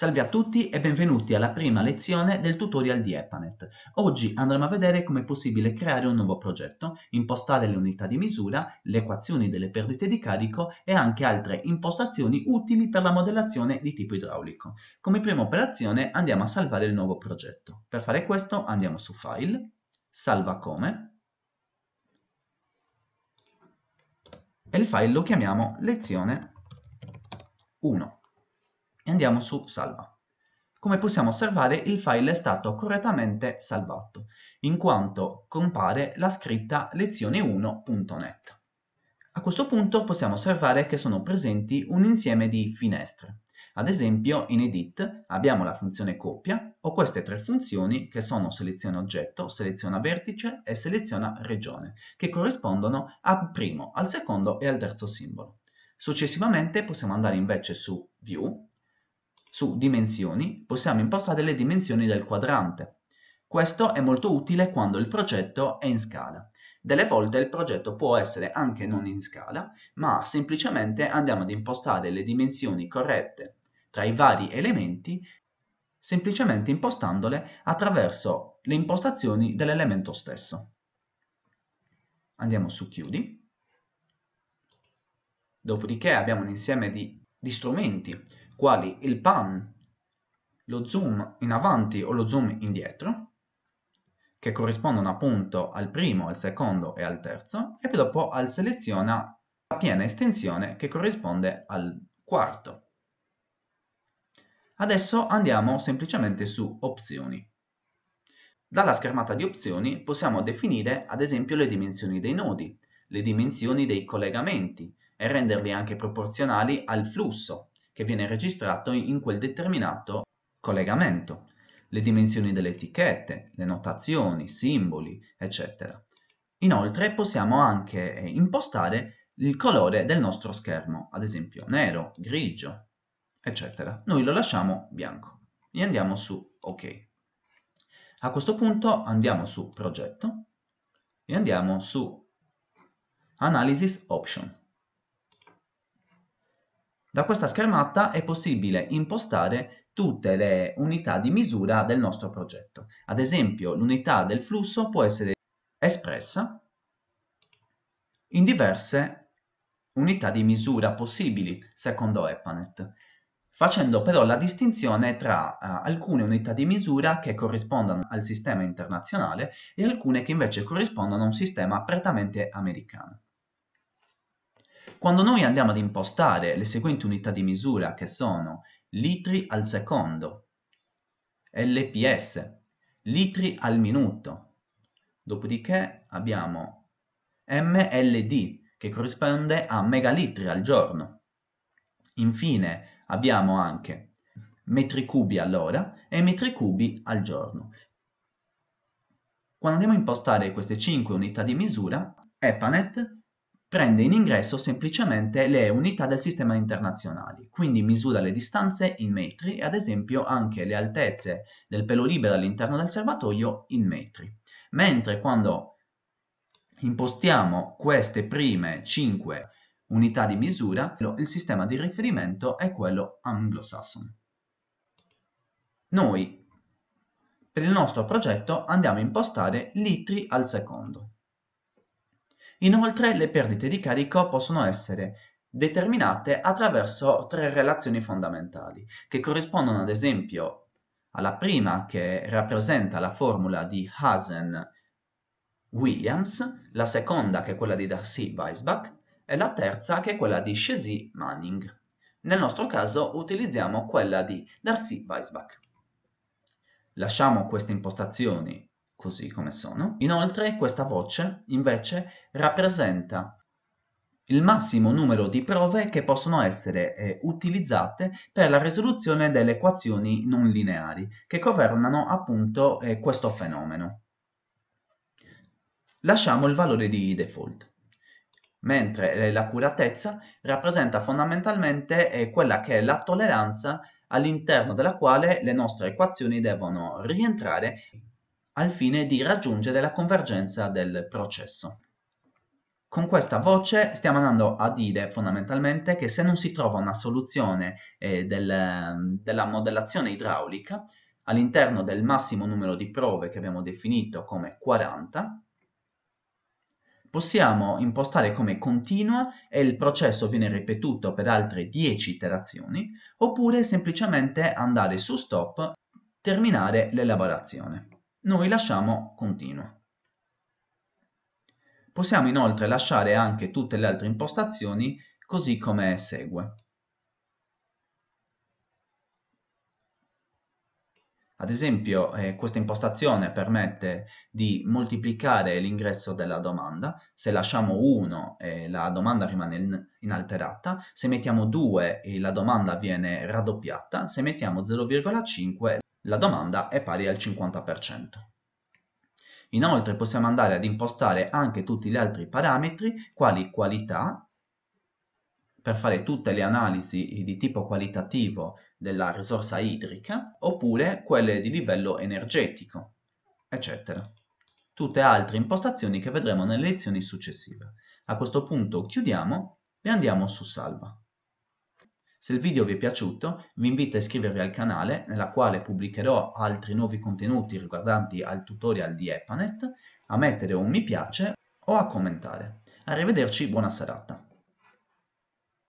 Salve a tutti e benvenuti alla prima lezione del tutorial di EPANET. Oggi andremo a vedere come è possibile creare un nuovo progetto, impostare le unità di misura, le equazioni delle perdite di carico e anche altre impostazioni utili per la modellazione di tipo idraulico. Come prima operazione andiamo a salvare il nuovo progetto. Per fare questo andiamo su File, Salva come, e il file lo chiamiamo lezione 1 andiamo su salva. Come possiamo osservare il file è stato correttamente salvato, in quanto compare la scritta lezione1.net. A questo punto possiamo osservare che sono presenti un insieme di finestre. Ad esempio in edit abbiamo la funzione coppia o queste tre funzioni che sono seleziona oggetto, seleziona vertice e seleziona regione, che corrispondono al primo, al secondo e al terzo simbolo. Successivamente possiamo andare invece su View su dimensioni possiamo impostare le dimensioni del quadrante. Questo è molto utile quando il progetto è in scala. Delle volte il progetto può essere anche non in scala, ma semplicemente andiamo ad impostare le dimensioni corrette tra i vari elementi, semplicemente impostandole attraverso le impostazioni dell'elemento stesso. Andiamo su chiudi. Dopodiché abbiamo un insieme di, di strumenti quali il pan, lo zoom in avanti o lo zoom indietro, che corrispondono appunto al primo, al secondo e al terzo, e poi dopo al seleziona la piena estensione che corrisponde al quarto. Adesso andiamo semplicemente su opzioni. Dalla schermata di opzioni possiamo definire ad esempio le dimensioni dei nodi, le dimensioni dei collegamenti e renderli anche proporzionali al flusso che viene registrato in quel determinato collegamento, le dimensioni delle etichette, le notazioni, simboli, eccetera. Inoltre possiamo anche eh, impostare il colore del nostro schermo, ad esempio nero, grigio, eccetera. Noi lo lasciamo bianco e andiamo su OK. A questo punto andiamo su Progetto e andiamo su Analysis Options. Da questa schermata è possibile impostare tutte le unità di misura del nostro progetto. Ad esempio, l'unità del flusso può essere espressa in diverse unità di misura possibili, secondo EPANET, facendo però la distinzione tra uh, alcune unità di misura che corrispondono al sistema internazionale e alcune che invece corrispondono a un sistema prettamente americano. Quando noi andiamo ad impostare le seguenti unità di misura che sono litri al secondo, LPS, litri al minuto, dopodiché abbiamo MLD che corrisponde a megalitri al giorno. Infine abbiamo anche metri cubi all'ora e metri cubi al giorno. Quando andiamo a impostare queste 5 unità di misura, EPANET prende in ingresso semplicemente le unità del sistema internazionale, quindi misura le distanze in metri e ad esempio anche le altezze del pelo libero all'interno del serbatoio in metri. Mentre quando impostiamo queste prime 5 unità di misura, il sistema di riferimento è quello anglosassone. Noi per il nostro progetto andiamo a impostare litri al secondo. Inoltre le perdite di carico possono essere determinate attraverso tre relazioni fondamentali, che corrispondono ad esempio alla prima che rappresenta la formula di Hasen-Williams, la seconda che è quella di Darcy-Weisbach e la terza che è quella di Chesy-Manning. Nel nostro caso utilizziamo quella di Darcy-Weisbach. Lasciamo queste impostazioni così come sono. Inoltre questa voce invece rappresenta il massimo numero di prove che possono essere eh, utilizzate per la risoluzione delle equazioni non lineari che governano appunto eh, questo fenomeno. Lasciamo il valore di default, mentre eh, l'accuratezza rappresenta fondamentalmente eh, quella che è la tolleranza all'interno della quale le nostre equazioni devono rientrare al fine di raggiungere la convergenza del processo. Con questa voce stiamo andando a dire fondamentalmente che se non si trova una soluzione eh, del, della modellazione idraulica all'interno del massimo numero di prove che abbiamo definito come 40, possiamo impostare come continua e il processo viene ripetuto per altre 10 iterazioni, oppure semplicemente andare su stop, terminare l'elaborazione noi lasciamo continua. Possiamo inoltre lasciare anche tutte le altre impostazioni così come segue. Ad esempio, eh, questa impostazione permette di moltiplicare l'ingresso della domanda. Se lasciamo 1, eh, la domanda rimane inalterata. Se mettiamo 2, eh, la domanda viene raddoppiata. Se mettiamo 0,5, la domanda è pari al 50%. Inoltre possiamo andare ad impostare anche tutti gli altri parametri, quali qualità, per fare tutte le analisi di tipo qualitativo della risorsa idrica, oppure quelle di livello energetico, eccetera. Tutte altre impostazioni che vedremo nelle lezioni successive. A questo punto chiudiamo e andiamo su salva. Se il video vi è piaciuto, vi invito a iscrivervi al canale nella quale pubblicherò altri nuovi contenuti riguardanti al tutorial di EPANET, a mettere un mi piace o a commentare. Arrivederci, buona serata.